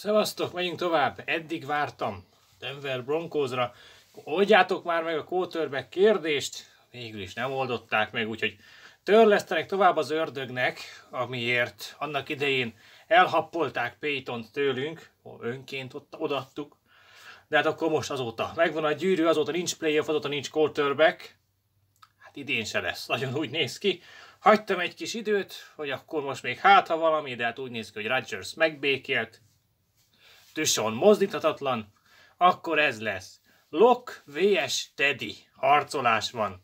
Szevasztok, megyünk tovább. Eddig vártam Denver Broncosra. Oldjátok már meg a quarterback kérdést. Végül is nem oldották meg, úgyhogy törlesztenek tovább az ördögnek, amiért annak idején elhappolták payton tőlünk, önként ott odattuk. De hát akkor most azóta megvan a gyűrű, azóta nincs playoff, azóta nincs quarterback. Hát idén se lesz, nagyon úgy néz ki. Hagytam egy kis időt, hogy akkor most még hátha valami, de hát úgy néz ki, hogy Rodgers megbékélt, Tüson mozdíthatatlan, akkor ez lesz. Lok vs. Teddy harcolás van.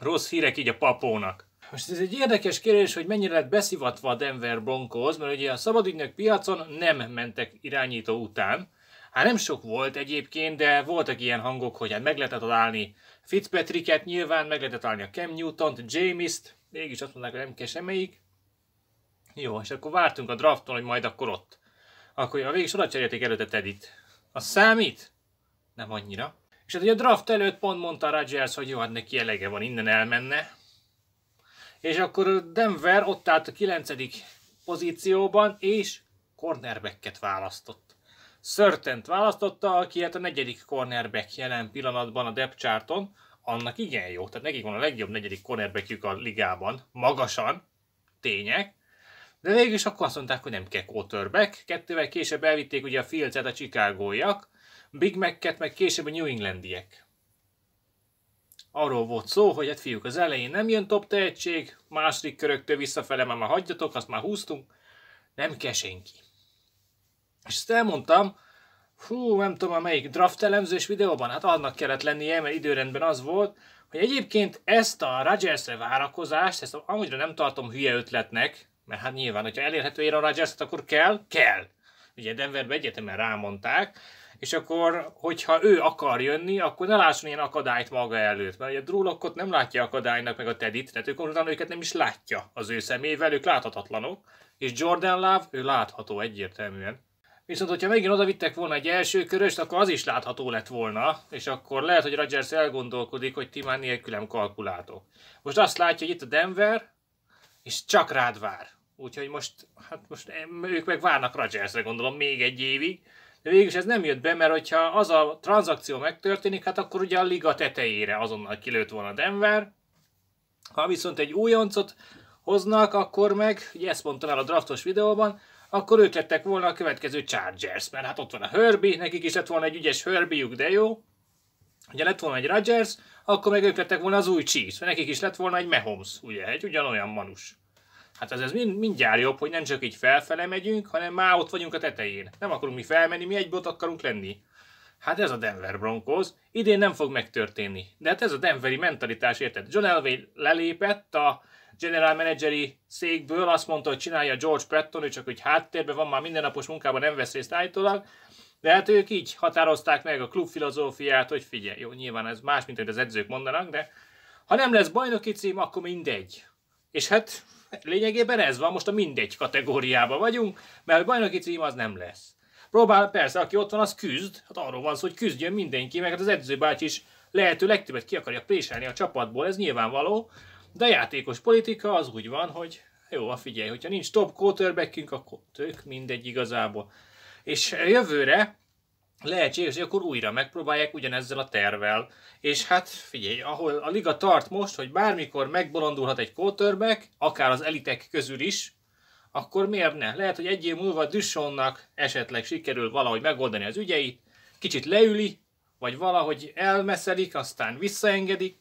Rossz hírek így a papónak. Most ez egy érdekes kérdés, hogy mennyire lett beszivatva a Denver Broncos, mert ugye a szabadügynök piacon nem mentek irányító után. Hát nem sok volt egyébként, de voltak ilyen hangok, hogy hát meg lehetett találni Fitzpatricket nyilván, meg lehetett találni a Cam Newton-t, James-t, mégis azt mondták, hogy nem kell semmelyik. Jó, és akkor vártunk a drafton, hogy majd akkor ott. Akkor a végig oda cserélték előtte Tedit. A számít? Nem annyira. És hát ugye a draft előtt pont mondta Rodgers, hogy jó, hát neki elege van, innen elmenne. És akkor Denver ott állt a 9. pozícióban, és cornerbacket választott. Sörtent választotta, aki hát a negyedik cornerback jelen pillanatban a depth charton, annak igen jó, tehát nekik van a legjobb negyedik cornerbackjük a ligában, magasan, tények, de végül is akkor azt mondták, hogy nem kell quarterback. Kettővel később elvitték ugye a Fieldset a Chicagóiak, Big Mac-et meg később a New Englandiek. Arról volt szó, hogy hát fiúk, az elején nem jön top tehetség, második köröktől visszafele már, már hagyjatok, azt már húztunk, nem kell senki. És ezt elmondtam, hú, nem tudom a melyik draft elemzős videóban, hát annak kellett lennie, mert időrendben az volt, hogy egyébként ezt a Rodgers-re várakozást, ezt amúgyra nem tartom hülye ötletnek, mert hát nyilván, hogyha elérhető ér a rodgers akkor kell, kell. Ugye Denverbe egyetemen rámondták, és akkor, hogyha ő akar jönni, akkor ne lásson ilyen akadályt maga előtt, mert ugye a Lockot nem látja akadálynak meg a Tedit, tehát ők utána őket nem is látja az ő szemével, ők láthatatlanok, és Jordan Love, ő látható egyértelműen. Viszont, hogyha megint oda vittek volna egy első köröst, akkor az is látható lett volna, és akkor lehet, hogy Rodgers elgondolkodik, hogy ti már nélkülem kalkuláltok. Most azt látja, hogy itt a Denver, és csak rád vár. Úgyhogy most, hát most ők meg várnak Rodgersre gondolom még egy évig. De végülis ez nem jött be, mert hogyha az a tranzakció megtörténik, hát akkor ugye a liga tetejére azonnal kilőtt volna Denver. Ha viszont egy újoncot hoznak, akkor meg, ugye ezt mondtam el a draftos videóban, akkor ők lettek volna a következő Chargers, mert hát ott van a Herbie, nekik is lett volna egy ügyes Herbie-juk, de jó. Ugye lett volna egy Rodgers, akkor meg ők lettek volna az új Chiefs, mert nekik is lett volna egy Mahomes, ugye, egy ugyanolyan manus. Hát ez, ez mind, mindjárt jobb, hogy nem csak így felfele megyünk, hanem már ott vagyunk a tetején. Nem akarunk mi felmenni, mi egyből ott akarunk lenni. Hát ez a Denver Broncos. Idén nem fog megtörténni. De hát ez a Denveri mentalitás, érted? John Elway lelépett a general manageri székből, azt mondta, hogy csinálja George Patton, ő csak hogy háttérben van, már mindennapos munkában nem vesz részt állítólag. De hát ők így határozták meg a klub filozófiát, hogy figyelj, jó, nyilván ez más, mint amit az edzők mondanak, de ha nem lesz bajnoki cím, akkor mindegy. És hát Lényegében ez van, most a mindegy kategóriában vagyunk, mert a bajnoki cím az nem lesz. Próbál, persze, aki ott van, az küzd, hát arról van szó, hogy küzdjön mindenki, mert hát az edzőbács is lehető legtöbbet ki akarja préselni a csapatból, ez nyilvánvaló, de a játékos politika az úgy van, hogy jó, figyelj, hogyha nincs top quarterbackünk, akkor tök mindegy igazából. És jövőre lehetséges, hogy akkor újra megpróbálják ugyanezzel a tervel. És hát figyelj, ahol a liga tart most, hogy bármikor megbolondulhat egy quarterback, akár az elitek közül is, akkor miért ne? Lehet, hogy egy év múlva Dussonnak esetleg sikerül valahogy megoldani az ügyeit, kicsit leüli, vagy valahogy elmeszelik, aztán visszaengedik,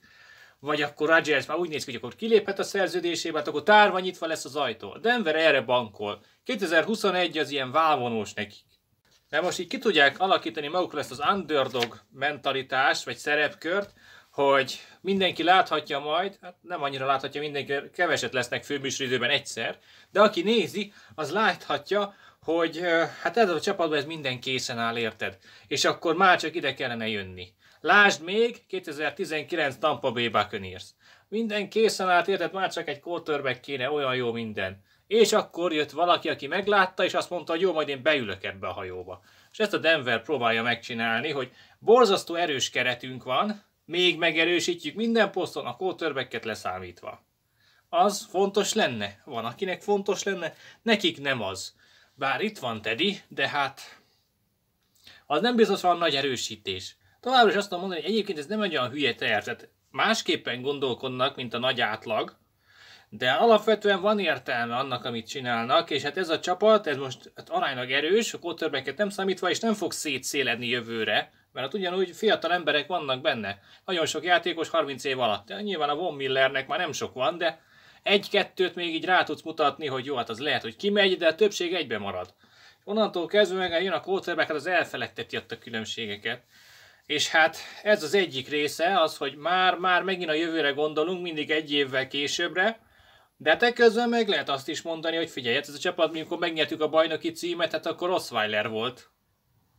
vagy akkor Rodgers már úgy néz ki, hogy akkor kiléphet a szerződésébe, hát akkor tárva nyitva lesz az ajtó. Denver erre bankol. 2021 az ilyen válvonós neki. De most így ki tudják alakítani magukra ezt az underdog mentalitást, vagy szerepkört, hogy mindenki láthatja majd, hát nem annyira láthatja mindenki, keveset lesznek főműsoridőben egyszer, de aki nézi, az láthatja, hogy hát ez a csapatban ez minden készen áll, érted? És akkor már csak ide kellene jönni. Lásd még 2019 Tampa Bay Buccaneers. Minden készen állt, érted? Már csak egy quarterback kéne, olyan jó minden és akkor jött valaki, aki meglátta, és azt mondta, hogy jó, majd én beülök ebbe a hajóba. És ezt a Denver próbálja megcsinálni, hogy borzasztó erős keretünk van, még megerősítjük minden poszton a kótörbeket leszámítva. Az fontos lenne? Van akinek fontos lenne? Nekik nem az. Bár itt van Teddy, de hát az nem biztos van nagy erősítés. Továbbra is azt tudom mondani, hogy egyébként ez nem egy olyan hülye teher, tehát másképpen gondolkodnak, mint a nagy átlag, de alapvetően van értelme annak, amit csinálnak, és hát ez a csapat, ez most hát aránylag erős, a quarterbacket nem számítva, és nem fog szétszéledni jövőre, mert hát ugyanúgy fiatal emberek vannak benne. Nagyon sok játékos 30 év alatt. De nyilván a Von Millernek már nem sok van, de egy-kettőt még így rá tudsz mutatni, hogy jó, hát az lehet, hogy kimegy, de a többség egybe marad. onnantól kezdve meg hát jön a quarterback, hát az elfeledteti ott a különbségeket. És hát ez az egyik része, az, hogy már, már megint a jövőre gondolunk, mindig egy évvel későbbre, de te közben meg lehet azt is mondani, hogy figyelj, hát ez a csapat, amikor megnyertük a bajnoki címet, hát akkor Osweiler volt.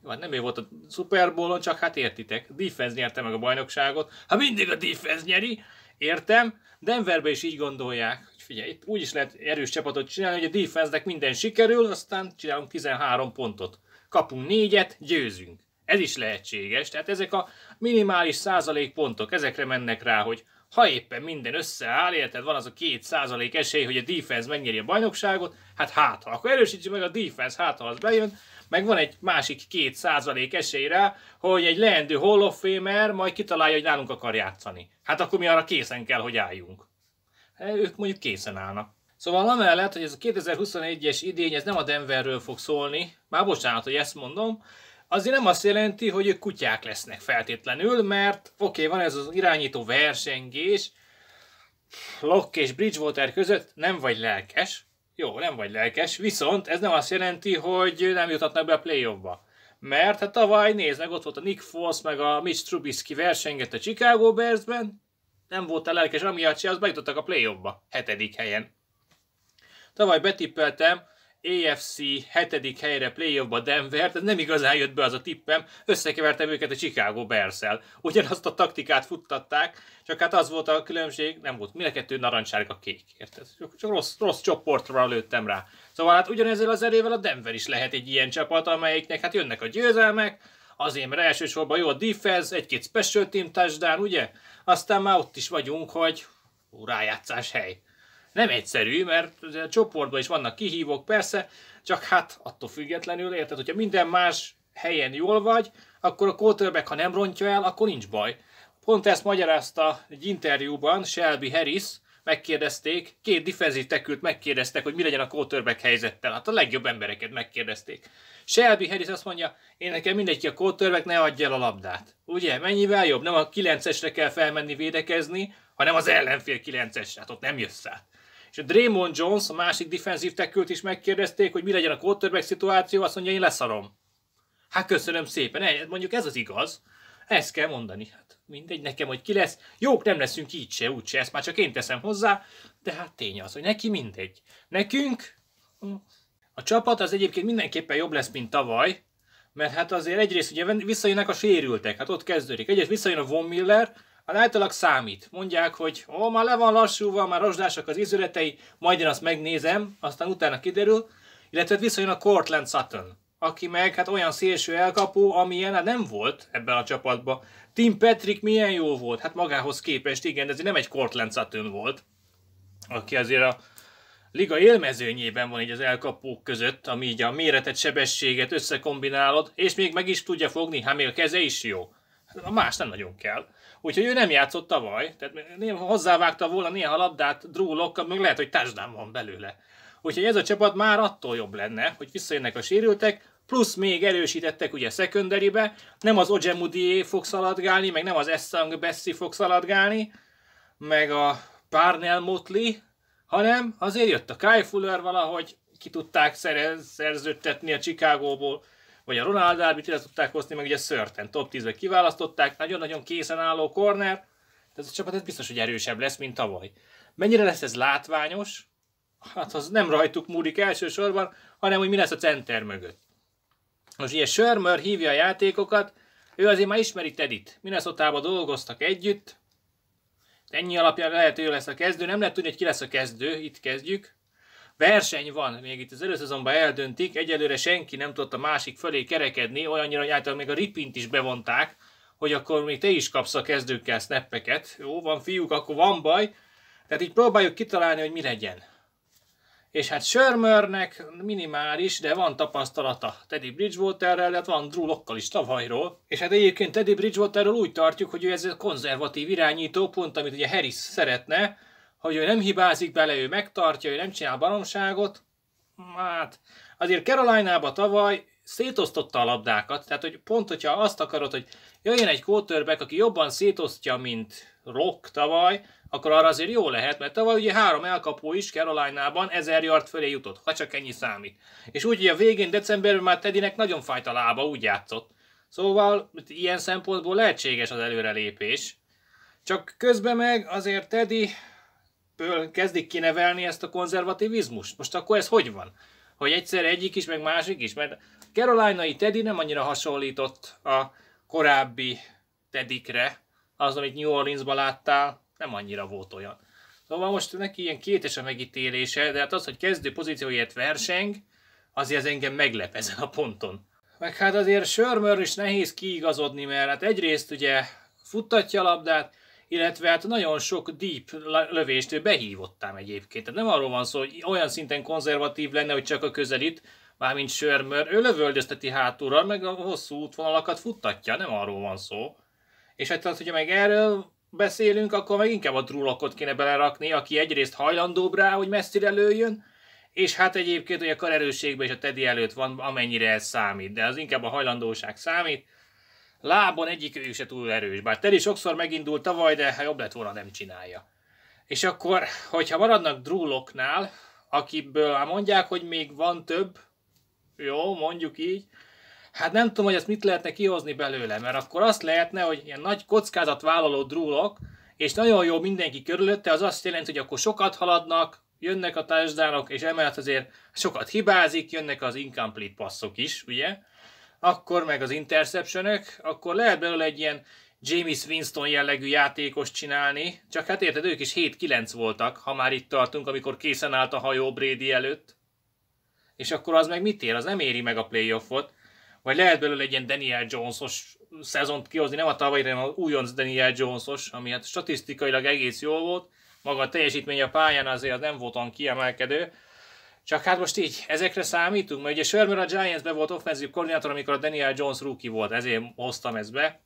vagy hát nem ő volt a Super Bowl-on, csak hát értitek. Defense nyerte meg a bajnokságot. Ha mindig a defense nyeri, értem. Denverbe is így gondolják. Hogy figyelj, itt úgy is lehet erős csapatot csinálni, hogy a defense minden sikerül, aztán csinálunk 13 pontot. Kapunk négyet, győzünk. Ez is lehetséges. Tehát ezek a minimális százalékpontok, ezekre mennek rá, hogy ha éppen minden összeáll, érted, van az a két százalék esély, hogy a defense megnyeri a bajnokságot, hát hát, akkor erősítsük meg a defense, hát ha az bejön, meg van egy másik két százalék esély rá, hogy egy leendő Hall of Famer majd kitalálja, hogy nálunk akar játszani. Hát akkor mi arra készen kell, hogy álljunk. E, ők mondjuk készen állnak. Szóval amellett, hogy ez a 2021-es idény, ez nem a Denverről fog szólni, már bocsánat, hogy ezt mondom, azért nem azt jelenti, hogy ők kutyák lesznek feltétlenül, mert oké, okay, van ez az irányító versengés, lock és Bridgewater között nem vagy lelkes, jó, nem vagy lelkes, viszont ez nem azt jelenti, hogy nem juthatnak be a playoffba. Mert hát tavaly, nézd meg, ott volt a Nick Foss, meg a Mitch Trubisky versengett a Chicago ben nem a lelkes, amiatt se, az bejutottak a playoffba, hetedik helyen. Tavaly betippeltem, AFC 7. helyre playoffba Denver, de nem igazán jött be az a tippem, összekevertem őket a Chicago bears -el. Ugyanazt a taktikát futtatták, csak hát az volt a különbség, nem volt, mind a kettő narancsárga kék, érted? Csak, csak rossz, rossz csoportra lőttem rá. Szóval hát ugyanezzel az erővel a Denver is lehet egy ilyen csapat, amelyiknek hát jönnek a győzelmek, azért, mert elsősorban jó a defense, egy-két special team touchdown, ugye? Aztán már ott is vagyunk, hogy rájátszás hely nem egyszerű, mert a csoportban is vannak kihívók, persze, csak hát attól függetlenül, érted, hogyha minden más helyen jól vagy, akkor a quarterback, ha nem rontja el, akkor nincs baj. Pont ezt magyarázta egy interjúban Shelby Harris, megkérdezték, két difenzív tekült megkérdeztek, hogy mi legyen a quarterback helyzettel. Hát a legjobb embereket megkérdezték. Shelby Harris azt mondja, én nekem mindegy ki a quarterback, ne adja el a labdát. Ugye, mennyivel jobb? Nem a 9-esre kell felmenni védekezni, hanem az ellenfél 9-esre, hát ott nem jössz át. És Draymond Jones, a másik defensív tekült is megkérdezték, hogy mi legyen a quarterback szituáció, azt mondja, én leszarom. Hát köszönöm szépen, mondjuk ez az igaz. Ezt kell mondani. Hát mindegy, nekem, hogy ki lesz. Jók nem leszünk így se, úgy se, ezt már csak én teszem hozzá, de hát tény az, hogy neki mindegy. Nekünk a csapat az egyébként mindenképpen jobb lesz, mint tavaly, mert hát azért egyrészt ugye visszajönnek a sérültek, hát ott kezdődik. Egyrészt visszajön a Von Miller, Hát általában számít. Mondják, hogy ó, már le van lassúva, már rozsdásak az izületei, majd én azt megnézem, aztán utána kiderül, illetve hát visszajön a Cortland Sutton, aki meg hát olyan szélső elkapó, amilyen hát nem volt ebben a csapatban. Tim Patrick milyen jó volt, hát magához képest, igen, de ez nem egy Cortland Sutton volt, aki azért a liga élmezőnyében van így az elkapók között, ami így a méretet, sebességet összekombinálod, és még meg is tudja fogni, hát még a keze is jó. Hát a más nem nagyon kell. Úgyhogy ő nem játszott tavaly, tehát néha hozzávágta volna néha labdát Drew meg lehet, hogy társadalom van belőle. Úgyhogy ez a csapat már attól jobb lenne, hogy visszajönnek a sérültek, plusz még erősítettek ugye szekönderibe, nem az Ojemudié fog szaladgálni, meg nem az Essang Bessi fog szaladgálni, meg a Parnell Motley, hanem azért jött a Kai Fuller valahogy, ki tudták szerződtetni a Chicagóból, vagy a Ronald Arbit ide tudták hozni, meg ugye Szörten top 10-be kiválasztották, nagyon-nagyon készen álló corner, de ez a csapat ez biztos, hogy erősebb lesz, mint tavaly. Mennyire lesz ez látványos? Hát az nem rajtuk múlik elsősorban, hanem hogy mi lesz a center mögött. Most ugye Sörmör hívja a játékokat, ő azért már ismeri Tedit. minnesota dolgoztak együtt, ennyi alapján lehet, hogy ő lesz a kezdő. Nem lehet tudni, hogy ki lesz a kezdő, itt kezdjük verseny van még itt az előszezonban eldöntik, egyelőre senki nem tudott a másik fölé kerekedni, olyannyira, hogy általában még a ripint is bevonták, hogy akkor még te is kapsz a kezdőkkel snappeket. Jó, van fiúk, akkor van baj. Tehát így próbáljuk kitalálni, hogy mi legyen. És hát Sörmörnek minimális, de van tapasztalata Teddy Bridgewaterrel, tehát van Drew Lockkal is tavalyról. És hát egyébként Teddy Bridgewaterről úgy tartjuk, hogy ő ez a konzervatív irányító, pont amit ugye Harris szeretne, hogy ő nem hibázik bele, ő megtartja, ő nem csinál baromságot. Hát azért Caroline-ába tavaly szétosztotta a labdákat, tehát hogy pont, hogyha azt akarod, hogy jöjjön egy quarterback, aki jobban szétosztja, mint Rock tavaly, akkor arra azért jó lehet, mert tavaly ugye három elkapó is Caroline-nában ezer yard fölé jutott, ha csak ennyi számít. És úgy, hogy a végén decemberben már Tedinek nagyon fájt a lába, úgy játszott. Szóval ilyen szempontból lehetséges az előrelépés. Csak közben meg azért Teddy ből kezdik kinevelni ezt a konzervativizmust. Most akkor ez hogy van? Hogy egyszer egyik is, meg másik is? Mert Caroline-ai Teddy nem annyira hasonlított a korábbi Tedikre, az, amit New Orleansban láttál, nem annyira volt olyan. Szóval most neki ilyen kétes a megítélése, de hát az, hogy kezdő pozícióért verseng, azért az engem meglep ezen a ponton. Meg hát azért Sörmör is nehéz kiigazodni, mert hát egyrészt ugye futtatja a labdát, illetve hát nagyon sok deep lövést behívottam egyébként. Tehát nem arról van szó, hogy olyan szinten konzervatív lenne, hogy csak a közelít, mármint Sörmör, ő lövöldözteti hátulra, meg a hosszú útvonalakat futtatja, nem arról van szó. És hát, hogyha meg erről beszélünk, akkor meg inkább a trúlokot kéne belerakni, aki egyrészt hajlandóbb rá, hogy messzire lőjön, és hát egyébként, hogy a karerősségben és a Teddy előtt van, amennyire ez számít, de az inkább a hajlandóság számít, Lábon egyik ő se túl erős, bár Teri sokszor megindult tavaly, de ha jobb lett volna nem csinálja. És akkor, hogyha maradnak drúloknál, akiből már mondják, hogy még van több, jó, mondjuk így, hát nem tudom, hogy ezt mit lehetne kihozni belőle, mert akkor azt lehetne, hogy ilyen nagy kockázatvállaló drúlok, és nagyon jó mindenki körülötte, az azt jelenti, hogy akkor sokat haladnak, jönnek a társadalmak, és emellett azért sokat hibázik, jönnek az incomplete passzok is, ugye? akkor meg az interception akkor lehet belőle egy ilyen James Winston jellegű játékos csinálni, csak hát érted, ők is 7-9 voltak, ha már itt tartunk, amikor készen állt a hajó Brady előtt. És akkor az meg mit ér? Az nem éri meg a playoffot. Vagy lehet belőle egy ilyen Daniel Jonesos szezont kihozni, nem a tavalyi, hanem az újonc Daniel Jonesos, ami hát statisztikailag egész jó volt, maga a teljesítmény a pályán azért nem voltan kiemelkedő, csak hát most így, ezekre számítunk, mert ugye Sherman a Giantsbe volt offenzív koordinátor, amikor a Daniel Jones rookie volt, ezért hoztam ezt be.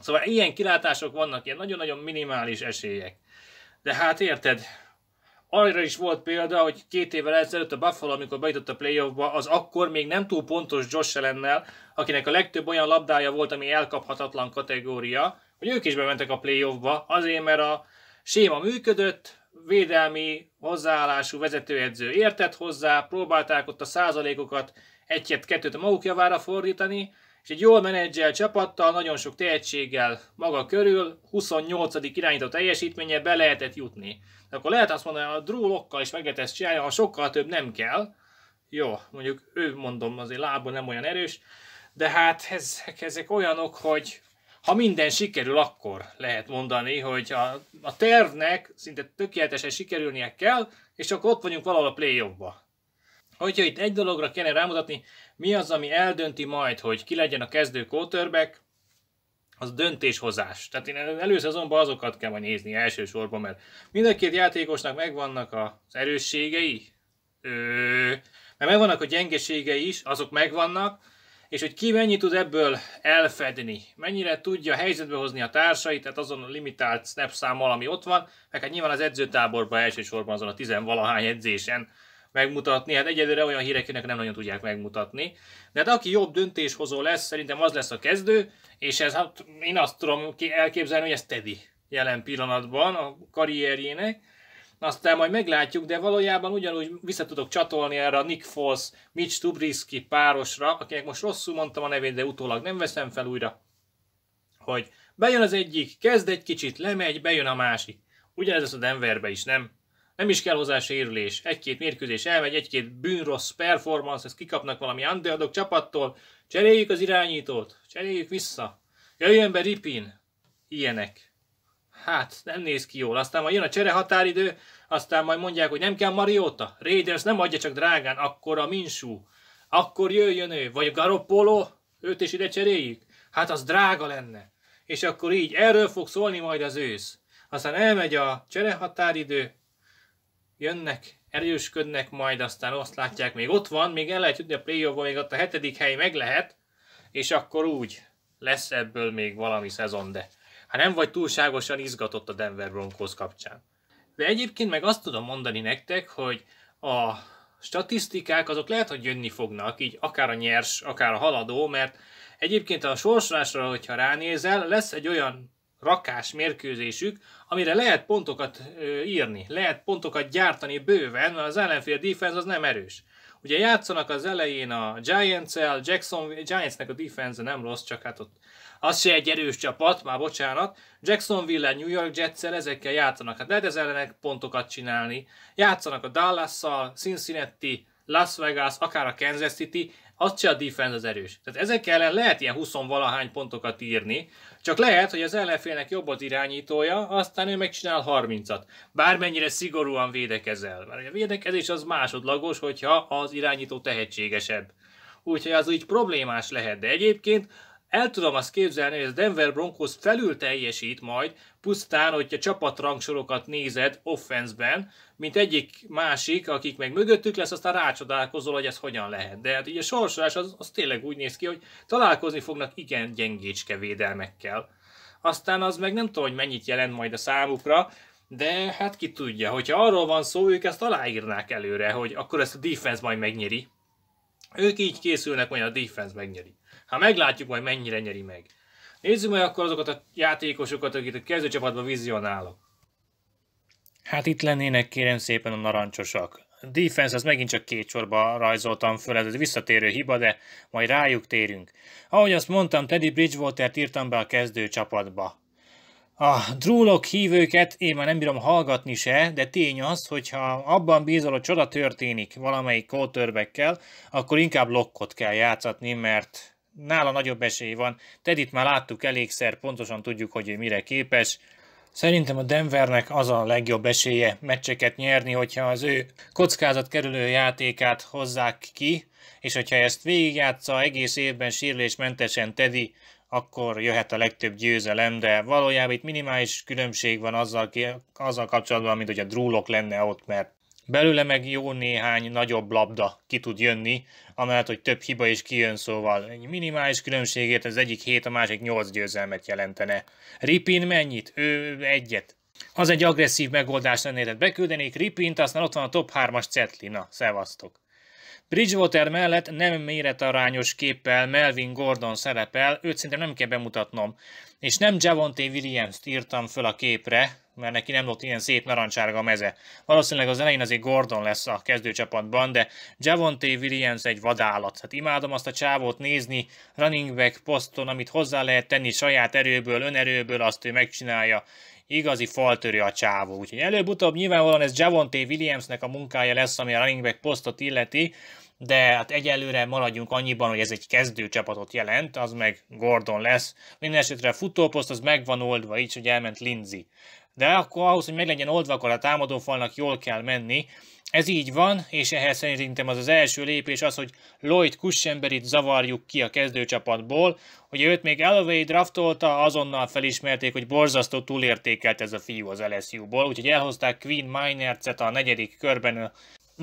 Szóval ilyen kilátások vannak, ilyen nagyon-nagyon minimális esélyek. De hát érted, arra is volt példa, hogy két évvel ezelőtt a Buffalo, amikor bejutott a playoffba, az akkor még nem túl pontos Josh Allen-nel, akinek a legtöbb olyan labdája volt, ami elkaphatatlan kategória, hogy ők is bementek a playoffba, azért mert a séma működött, védelmi hozzáállású vezetőedző értett hozzá, próbálták ott a százalékokat egyet, kettőt a maguk javára fordítani, és egy jól menedzsel csapattal, nagyon sok tehetséggel maga körül, 28. irányított teljesítménye be lehetett jutni. De akkor lehet azt mondani, hogy a Drew is meg lehet ezt csinálni, ha sokkal több nem kell. Jó, mondjuk ő mondom azért lábon nem olyan erős, de hát ezek, ezek olyanok, hogy ha minden sikerül, akkor lehet mondani, hogy a, a tervnek szinte tökéletesen sikerülnie kell, és akkor ott vagyunk valahol a play -ba. Hogyha itt egy dologra kellene rámutatni, mi az, ami eldönti majd, hogy ki legyen a kezdő quarterback, az döntéshozás. Tehát én azonban azokat kell majd nézni elsősorban, mert mind a két játékosnak megvannak az erősségei, ö, mert megvannak a gyengeségei is, azok megvannak, és hogy ki mennyit tud ebből elfedni, mennyire tudja helyzetbe hozni a társait, tehát azon a limitált snap számmal, ami ott van, meg hát nyilván az edzőtáborban elsősorban azon a tizenvalahány edzésen megmutatni, hát egyelőre olyan híreknek nem nagyon tudják megmutatni. De hát aki jobb döntéshozó lesz, szerintem az lesz a kezdő, és ez hát én azt tudom elképzelni, hogy ez Teddy jelen pillanatban a karrierjének, aztán majd meglátjuk, de valójában ugyanúgy vissza tudok csatolni erre a Nick Foss, Mitch Tubrisky párosra, akinek most rosszul mondtam a nevét, de utólag nem veszem fel újra, hogy bejön az egyik, kezd egy kicsit, lemegy, bejön a másik. Ugyanez az a Denverbe is, nem? Nem is kell hozzá sérülés. Egy-két mérkőzés elmegy, egy-két bűnrossz performance, ezt kikapnak valami underdog csapattól, cseréljük az irányítót, cseréljük vissza. Jöjjön be Ripin. Ilyenek hát nem néz ki jól. Aztán majd jön a csere határidő, aztán majd mondják, hogy nem kell Mariota, Raiders nem adja csak drágán, akkor a Minsu. akkor jöjjön ő, vagy a Garoppolo, őt is ide cseréljük. Hát az drága lenne. És akkor így, erről fog szólni majd az ősz. Aztán elmegy a határidő, jönnek, erősködnek, majd aztán azt látják, még ott van, még el lehet jutni a play még ott a hetedik hely meg lehet, és akkor úgy lesz ebből még valami szezon, de ha hát nem vagy túlságosan izgatott a Denver Broncos kapcsán. De egyébként meg azt tudom mondani nektek, hogy a statisztikák azok lehet, hogy jönni fognak, így akár a nyers, akár a haladó, mert egyébként a sorsolásra, hogyha ránézel, lesz egy olyan rakás mérkőzésük, amire lehet pontokat írni, lehet pontokat gyártani bőven, mert az ellenfél defense az nem erős. Ugye játszanak az elején a Giants-el, Jackson, Giants-nek a defense nem rossz, csak hát ott az se egy erős csapat, már bocsánat. Jacksonville, New York jets ezekkel játszanak. Hát lehet ez ellenek pontokat csinálni. Játszanak a Dallas-szal, Cincinnati, Las Vegas, akár a Kansas City, az se a defense az erős. Tehát ezek ellen lehet ilyen 20-valahány pontokat írni, csak lehet, hogy az ellenfélnek jobb az irányítója, aztán ő megcsinál 30-at. Bármennyire szigorúan védekezel. Mert a védekezés az másodlagos, hogyha az irányító tehetségesebb. Úgyhogy az úgy problémás lehet, de egyébként el tudom azt képzelni, hogy a Denver Broncos felül teljesít majd, pusztán, hogyha csapatrangsorokat nézed offenszben, mint egyik másik, akik meg mögöttük lesz, aztán rácsodálkozol, hogy ez hogyan lehet. De hát ugye a sorsolás az, az tényleg úgy néz ki, hogy találkozni fognak igen gyengécske védelmekkel. Aztán az meg nem tudom, hogy mennyit jelent majd a számukra, de hát ki tudja, hogyha arról van szó, ők ezt aláírnák előre, hogy akkor ezt a defense majd megnyeri. Ők így készülnek, majd a defense megnyeri. Hát meglátjuk majd mennyire nyeri meg. Nézzük meg akkor azokat a játékosokat, akik a kezdőcsapatban vizionálok. Hát itt lennének kérem szépen a narancsosak. A defense az megint csak két sorba rajzoltam föl, ez egy visszatérő hiba, de majd rájuk térünk. Ahogy azt mondtam, Teddy Bridgewater-t írtam be a kezdőcsapatba. A drúlok hívőket én már nem bírom hallgatni se, de tény az, hogyha abban bízol, hogy csoda történik valamelyik quarterbackkel, akkor inkább lokkot kell játszatni, mert nála nagyobb esély van. Tedit már láttuk elégszer, pontosan tudjuk, hogy ő mire képes. Szerintem a Denvernek az a legjobb esélye meccseket nyerni, hogyha az ő kockázat kerülő játékát hozzák ki, és hogyha ezt végigjátsza egész évben sírlésmentesen Teddy, akkor jöhet a legtöbb győzelem, de valójában itt minimális különbség van azzal, azzal kapcsolatban, mint hogy a drúlok lenne ott, mert Belőle meg jó néhány nagyobb labda ki tud jönni, amellett, hogy több hiba is kijön, szóval egy minimális különbségért az egyik hét a másik nyolc győzelmet jelentene. Ripin mennyit? Ő egyet. Az egy agresszív megoldás lenne, tehát beküldenék Ripint, aztán ott van a top 3-as Cetlina. Szevasztok. Bridgewater mellett nem méretarányos képpel Melvin Gordon szerepel, őt szerintem nem kell bemutatnom. És nem Javonte Williams-t írtam föl a képre, mert neki nem volt ilyen szép narancsárga a meze. Valószínűleg az elején azért Gordon lesz a kezdőcsapatban, de Javonte Williams egy vadállat. Hát imádom azt a csávót nézni running back poszton, amit hozzá lehet tenni saját erőből, önerőből, azt ő megcsinálja. Igazi faltörő a csávó. Úgyhogy előbb-utóbb nyilvánvalóan ez Javonte Williamsnek a munkája lesz, ami a running back posztot illeti, de hát egyelőre maradjunk annyiban, hogy ez egy kezdő csapatot jelent, az meg Gordon lesz. Minden esetre a futóposzt az meg van oldva, így, hogy elment Lindsay. De akkor ahhoz, hogy meg legyen oldva, akkor a támadófalnak jól kell menni. Ez így van, és ehhez szerintem az az első lépés az, hogy Lloyd Kussemberit zavarjuk ki a kezdőcsapatból. Ugye őt még Elway draftolta, azonnal felismerték, hogy borzasztó túlértékelt ez a fiú az LSU-ból, úgyhogy elhozták Queen Minercet a negyedik körben a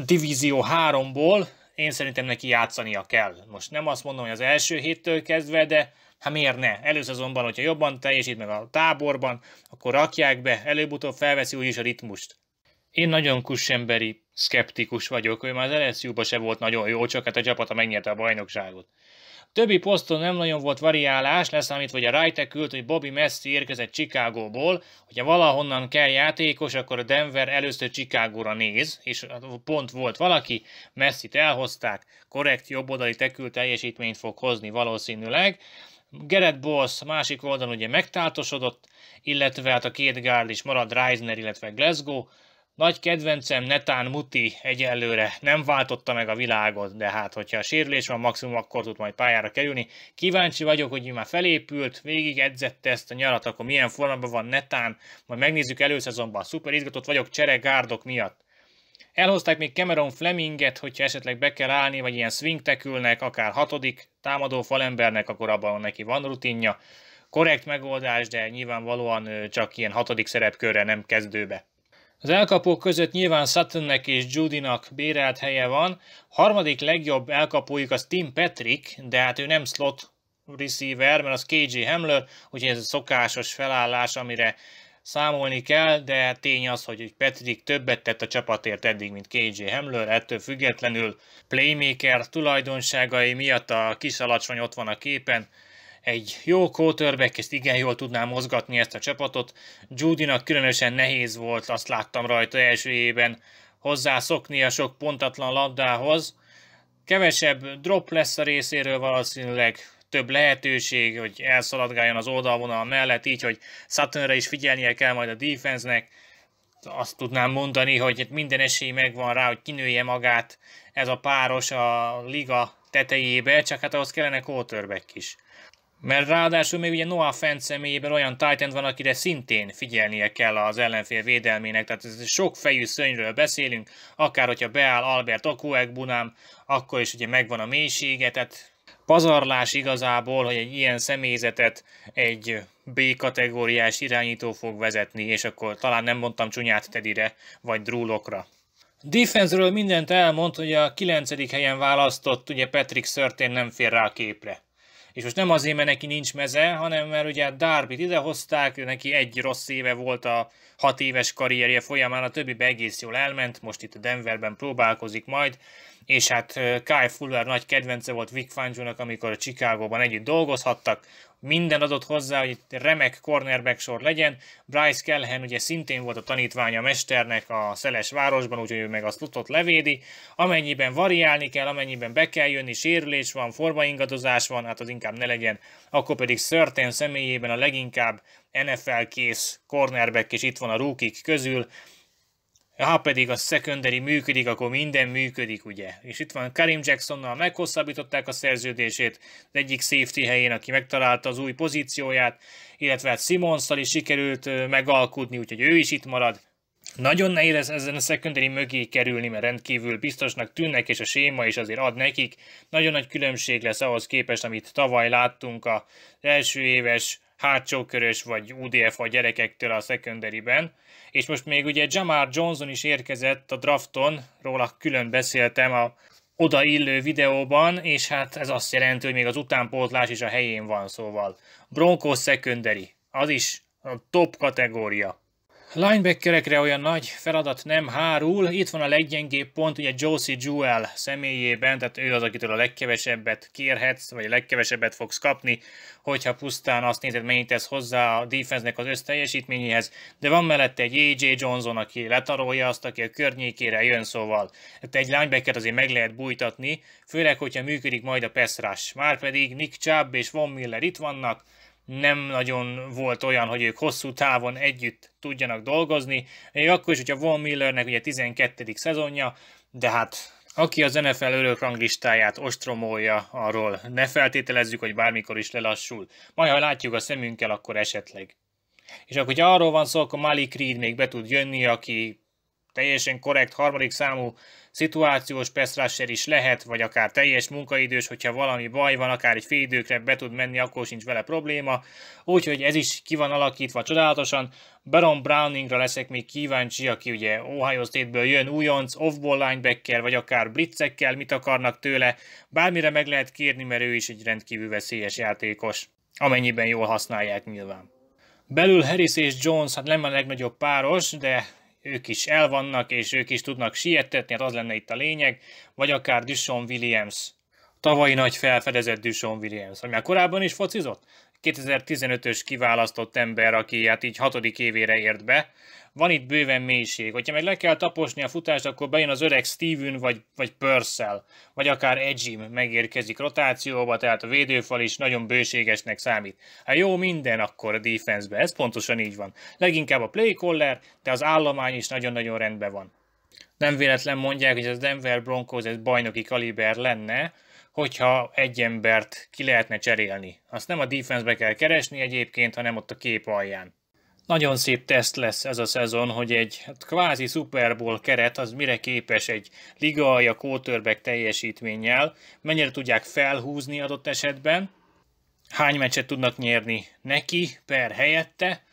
Divízió 3-ból, én szerintem neki játszania kell. Most nem azt mondom, hogy az első héttől kezdve, de hát miért ne? azonban, hogyha jobban teljesít meg a táborban, akkor rakják be, előbb-utóbb felveszi úgyis a ritmust. Én nagyon kussemberi szkeptikus vagyok, hogy már az lsu se volt nagyon jó, csak hát a csapata megnyerte a bajnokságot. Többi poszton nem nagyon volt variálás, leszámítva, hogy a Rajtek küldt, hogy Bobby Messi érkezett Chicagóból, hogyha valahonnan kell játékos, akkor a Denver először Chicagóra néz, és pont volt valaki, messi elhozták, korrekt jobboldali tekül teljesítményt fog hozni valószínűleg, Gerett Boss másik oldalon ugye megtáltosodott, illetve hát a két gárd is marad, Reisner, illetve Glasgow, nagy kedvencem Netán Muti egyelőre nem váltotta meg a világot, de hát hogyha a sérülés van, maximum akkor tud majd pályára kerülni. Kíváncsi vagyok, hogy már felépült, végig edzette ezt a nyarat, akkor milyen formában van Netán, majd megnézzük előszezonban. Szuper izgatott vagyok gárdok miatt. Elhozták még Cameron Fleminget, hogyha esetleg be kell állni, vagy ilyen swing tekülnek, akár hatodik támadó falembernek, akkor abban neki van rutinja. Korrekt megoldás, de nyilvánvalóan csak ilyen hatodik szerepkörre, nem kezdőbe. Az elkapók között nyilván Suttonnek és Judynak bérelt helye van, harmadik legjobb elkapójuk az Tim Patrick, de hát ő nem slot receiver, mert az KJ Hamler, úgyhogy ez a szokásos felállás, amire számolni kell, de tény az, hogy Patrick többet tett a csapatért eddig, mint KJ Hamler, ettől függetlenül playmaker tulajdonságai miatt a kis alacsony ott van a képen, egy jó quarterback, ezt igen jól tudná mozgatni ezt a csapatot. Judynak különösen nehéz volt, azt láttam rajta évben, hozzászokni a sok pontatlan labdához. Kevesebb drop lesz a részéről valószínűleg, több lehetőség, hogy elszaladgáljon az oldalvonal mellett, így, hogy Saturnra is figyelnie kell majd a defensenek. Azt tudnám mondani, hogy minden esély megvan rá, hogy kinője magát ez a páros a liga tetejébe, csak hát ahhoz kellene quarterback is. Mert ráadásul még ugye Noah Fent személyében olyan Titan van, akire szintén figyelnie kell az ellenfél védelmének, tehát ez sok fejű szönyről beszélünk, akár hogyha beáll Albert bunám, akkor is ugye megvan a mélysége, tehát pazarlás igazából, hogy egy ilyen személyzetet egy B-kategóriás irányító fog vezetni, és akkor talán nem mondtam csúnyát Tedire, vagy drúlokra. Defenseről mindent elmond, hogy a 9. helyen választott, ugye Patrick Sörtén nem fér rá a képre. És most nem azért, mert neki nincs meze, hanem mert ugye Darby-t idehozták, neki egy rossz éve volt a hat éves karrierje folyamán, a többi egész jól elment, most itt a Denverben próbálkozik majd, és hát Kyle Fuller nagy kedvence volt Vic Fangio-nak, amikor a Chicago-ban együtt dolgozhattak, minden adott hozzá, hogy itt remek cornerback sor legyen. Bryce Kellhen ugye szintén volt a tanítványa a mesternek a szeles városban, úgyhogy ő meg azt ott levédi. Amennyiben variálni kell, amennyiben be kell jönni, sérülés van, formaingadozás van, hát az inkább ne legyen. Akkor pedig Certain személyében a leginkább NFL kész cornerback, és itt van a rúkik közül, ha pedig a secondary működik, akkor minden működik, ugye? És itt van Karim Jacksonnal meghosszabbították a szerződését, az egyik safety helyén, aki megtalálta az új pozícióját, illetve hát Simonszal is sikerült megalkudni, úgyhogy ő is itt marad. Nagyon nehéz ezen a secondary mögé kerülni, mert rendkívül biztosnak tűnnek, és a séma is azért ad nekik. Nagyon nagy különbség lesz ahhoz képest, amit tavaly láttunk az első éves hátsókörös körös vagy UDF a gyerekektől a secondary-ben és most még ugye Jamar Johnson is érkezett a drafton, róla külön beszéltem a odaillő videóban, és hát ez azt jelenti, hogy még az utánpótlás is a helyén van, szóval Broncos secondary, az is a top kategória. Linebackerekre olyan nagy feladat nem hárul, itt van a leggyengébb pont, ugye Josie Jewel személyében, tehát ő az, akitől a legkevesebbet kérhetsz, vagy a legkevesebbet fogsz kapni, hogyha pusztán azt nézed, mennyit tesz hozzá a defense az összteljesítményéhez, de van mellette egy AJ Johnson, aki letarolja azt, aki a környékére jön, szóval tehát egy linebacker azért meg lehet bújtatni, főleg, hogyha működik majd a pass rush. Márpedig Nick Chubb és Von Miller itt vannak, nem nagyon volt olyan, hogy ők hosszú távon együtt tudjanak dolgozni, még akkor is, hogyha Von Millernek ugye 12. szezonja, de hát aki az NFL örök ranglistáját ostromolja, arról ne feltételezzük, hogy bármikor is lelassul. Majd, ha látjuk a szemünkkel, akkor esetleg. És akkor, hogyha arról van szó, akkor Malik Reed még be tud jönni, aki teljesen korrekt harmadik számú szituációs pestrasser is lehet, vagy akár teljes munkaidős, hogyha valami baj van, akár egy félidőkre be tud menni, akkor sincs vele probléma. Úgyhogy ez is ki van alakítva csodálatosan. Baron Browningra leszek még kíváncsi, aki ugye Ohio State-ből jön újonc, off-ball linebacker, vagy akár blitzekkel, mit akarnak tőle. Bármire meg lehet kérni, mert ő is egy rendkívül veszélyes játékos, amennyiben jól használják nyilván. Belül Harris és Jones, hát nem a legnagyobb páros, de ők is elvannak, és ők is tudnak sietetni, hát az lenne itt a lényeg, vagy akár Duson Williams, tavalyi nagy felfedezett Duson Williams, ami már korábban is focizott, 2015-ös kiválasztott ember, aki hát így hatodik évére ért be, van itt bőven mélység. Hogyha meg le kell taposni a futást, akkor bejön az öreg Steven vagy, vagy Purcell, vagy akár Edgym megérkezik rotációba, tehát a védőfal is nagyon bőségesnek számít. Hát jó minden akkor a defensebe, ez pontosan így van. Leginkább a play caller, de az állomány is nagyon-nagyon rendben van. Nem véletlen mondják, hogy az Denver Broncos ez bajnoki kaliber lenne, hogyha egy embert ki lehetne cserélni. Azt nem a defensebe kell keresni egyébként, hanem ott a kép alján nagyon szép teszt lesz ez a szezon, hogy egy hát, kvázi Super Bowl keret az mire képes egy liga a quarterback teljesítménnyel, mennyire tudják felhúzni adott esetben, hány meccset tudnak nyerni neki per helyette,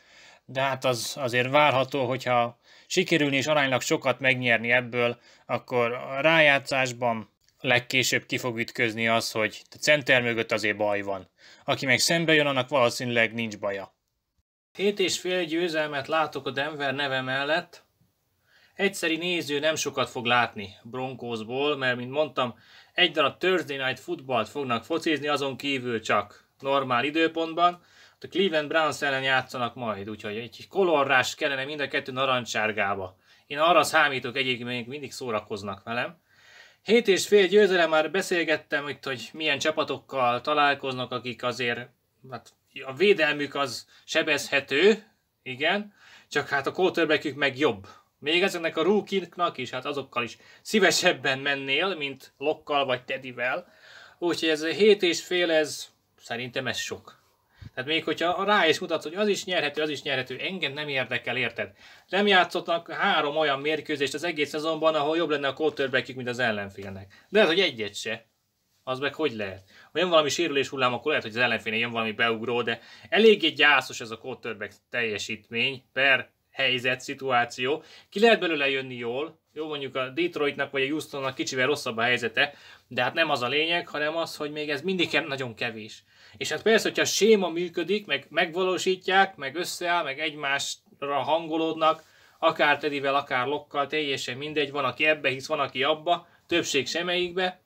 de hát az azért várható, hogyha sikerülni és aránylag sokat megnyerni ebből, akkor a rájátszásban legkésőbb ki fog ütközni az, hogy a center mögött azért baj van. Aki meg szembe jön, annak valószínűleg nincs baja. Hét és fél győzelmet látok a Denver neve mellett. Egyszeri néző nem sokat fog látni Broncosból, mert mint mondtam, egy darab Thursday Night Footballt fognak focizni, azon kívül csak normál időpontban. A Cleveland Browns ellen játszanak majd, úgyhogy egy kolorrás kellene mind a kettő narancsárgába. Én arra számítok, egyébként még mindig szórakoznak velem. Hét és fél győzelem már beszélgettem itt, hogy milyen csapatokkal találkoznak, akik azért hát a védelmük az sebezhető, igen, csak hát a quarterbackük meg jobb. Még ezeknek a rookinknak is, hát azokkal is szívesebben mennél, mint Lokkal vagy Tedivel. Úgyhogy ez hét és fél, ez szerintem ez sok. Tehát még hogyha rá is mutatsz, hogy az is nyerhető, az is nyerhető, engem nem érdekel, érted? Nem játszottak három olyan mérkőzést az egész szezonban, ahol jobb lenne a quarterbackük, mint az ellenfélnek. De ez, hogy egyet se. Az meg hogy lehet? ha jön valami sérülés hullám, akkor lehet, hogy az ellenfélnél jön valami beugró, de eléggé gyászos ez a quarterback teljesítmény per helyzet, szituáció. Ki lehet belőle jönni jól, jó mondjuk a Detroitnak vagy a Houstonnak kicsivel rosszabb a helyzete, de hát nem az a lényeg, hanem az, hogy még ez mindig nagyon kevés. És hát persze, hogyha a séma működik, meg megvalósítják, meg összeáll, meg egymásra hangolódnak, akár Tedivel, akár Lokkal, teljesen mindegy, van aki ebbe hisz, van aki abba, többség semeikbe,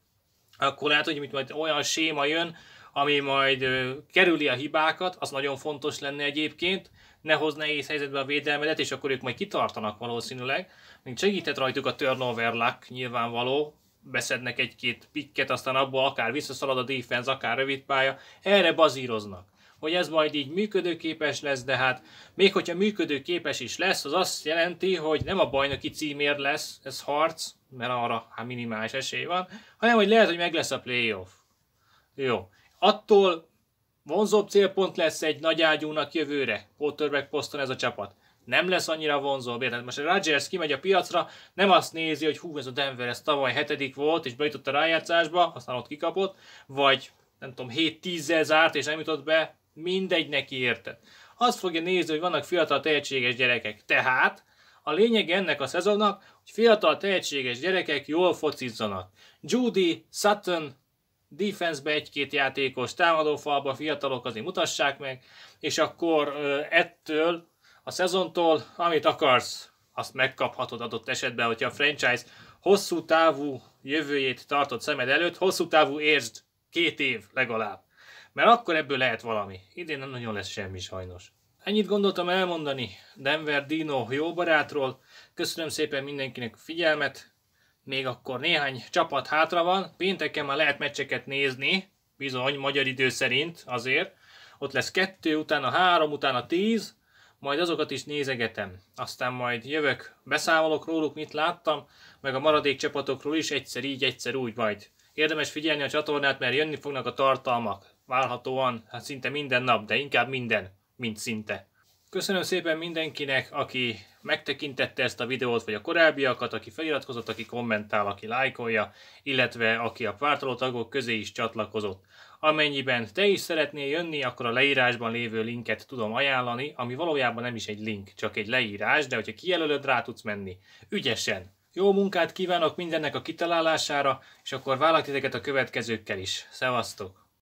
akkor lehet, hogy mit majd olyan séma jön, ami majd kerüli a hibákat, az nagyon fontos lenne egyébként, ne hoz nehéz helyzetbe a védelmedet, és akkor ők majd kitartanak valószínűleg. Még segített rajtuk a turnover luck, nyilvánvaló, beszednek egy-két pikket, aztán abból akár visszaszalad a defense, akár pálya, erre bazíroznak hogy ez majd így működőképes lesz, de hát még hogyha működőképes is lesz, az azt jelenti, hogy nem a bajnoki címér lesz, ez harc, mert arra hát minimális esély van, hanem hogy lehet, hogy meg lesz a playoff. Jó. Attól vonzóbb célpont lesz egy nagy ágyúnak jövőre, quarterback poszton ez a csapat. Nem lesz annyira vonzó, érted? Most a Rodgers kimegy a piacra, nem azt nézi, hogy hú, ez a Denver, ez tavaly hetedik volt, és bejutott a rájátszásba, aztán ott kikapott, vagy nem tudom, 7 10 zárt, és nem jutott be, mindegy neki érted. Azt fogja nézni, hogy vannak fiatal tehetséges gyerekek. Tehát a lényeg ennek a szezonnak, fiatal tehetséges gyerekek jól focizzanak. Judy, Sutton, defensebe egy-két játékos, támadófalba fiatalok azért mutassák meg, és akkor ettől a szezontól, amit akarsz, azt megkaphatod adott esetben, hogyha a franchise hosszú távú jövőjét tartott szemed előtt, hosszú távú értsd, két év legalább. Mert akkor ebből lehet valami. Idén nem nagyon lesz semmi sajnos. Ennyit gondoltam elmondani Denver Dino jó barátról. Köszönöm szépen mindenkinek a figyelmet. Még akkor néhány csapat hátra van. Pénteken már lehet meccseket nézni, bizony, magyar idő szerint azért. Ott lesz kettő, utána három, utána tíz, majd azokat is nézegetem. Aztán majd jövök, beszámolok róluk, mit láttam, meg a maradék csapatokról is egyszer így, egyszer úgy majd. Érdemes figyelni a csatornát, mert jönni fognak a tartalmak. Várhatóan, hát szinte minden nap, de inkább minden mint szinte. Köszönöm szépen mindenkinek, aki megtekintette ezt a videót, vagy a korábbiakat, aki feliratkozott, aki kommentál, aki lájkolja, illetve aki a pártoló tagok közé is csatlakozott. Amennyiben te is szeretnél jönni, akkor a leírásban lévő linket tudom ajánlani, ami valójában nem is egy link, csak egy leírás, de hogyha kijelölöd, rá tudsz menni. Ügyesen! Jó munkát kívánok mindennek a kitalálására, és akkor vállalk a következőkkel is. Szevasztok!